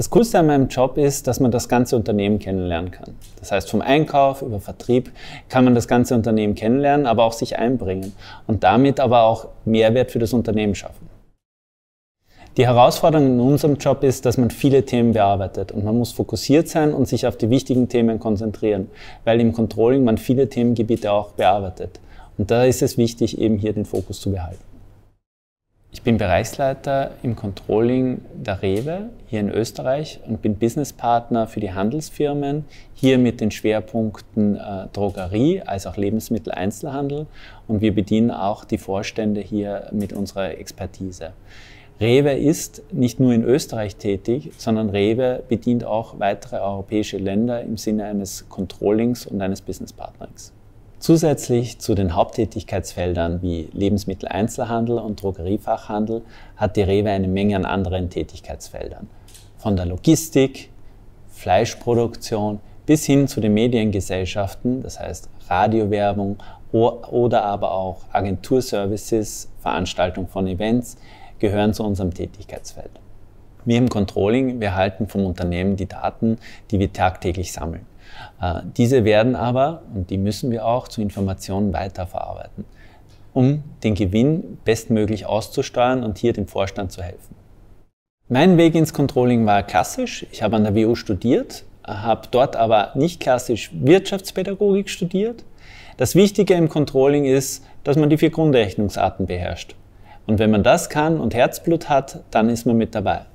Das Coolste an meinem Job ist, dass man das ganze Unternehmen kennenlernen kann. Das heißt, vom Einkauf über Vertrieb kann man das ganze Unternehmen kennenlernen, aber auch sich einbringen und damit aber auch Mehrwert für das Unternehmen schaffen. Die Herausforderung in unserem Job ist, dass man viele Themen bearbeitet und man muss fokussiert sein und sich auf die wichtigen Themen konzentrieren, weil im Controlling man viele Themengebiete auch bearbeitet. Und da ist es wichtig, eben hier den Fokus zu behalten. Ich bin Bereichsleiter im Controlling der Rewe hier in Österreich und bin Businesspartner für die Handelsfirmen, hier mit den Schwerpunkten äh, Drogerie als auch Lebensmitteleinzelhandel und wir bedienen auch die Vorstände hier mit unserer Expertise. Rewe ist nicht nur in Österreich tätig, sondern Rewe bedient auch weitere europäische Länder im Sinne eines Controllings und eines Businesspartnerings. Zusätzlich zu den Haupttätigkeitsfeldern wie Lebensmitteleinzelhandel und Drogeriefachhandel hat die Rewe eine Menge an anderen Tätigkeitsfeldern. Von der Logistik, Fleischproduktion bis hin zu den Mediengesellschaften, das heißt Radiowerbung oder aber auch Agenturservices, Veranstaltung von Events, gehören zu unserem Tätigkeitsfeld. Wir im Controlling, wir erhalten vom Unternehmen die Daten, die wir tagtäglich sammeln. Äh, diese werden aber, und die müssen wir auch, zu Informationen weiterverarbeiten, um den Gewinn bestmöglich auszusteuern und hier dem Vorstand zu helfen. Mein Weg ins Controlling war klassisch. Ich habe an der WU studiert, habe dort aber nicht klassisch Wirtschaftspädagogik studiert. Das Wichtige im Controlling ist, dass man die vier Grundrechnungsarten beherrscht. Und wenn man das kann und Herzblut hat, dann ist man mit dabei.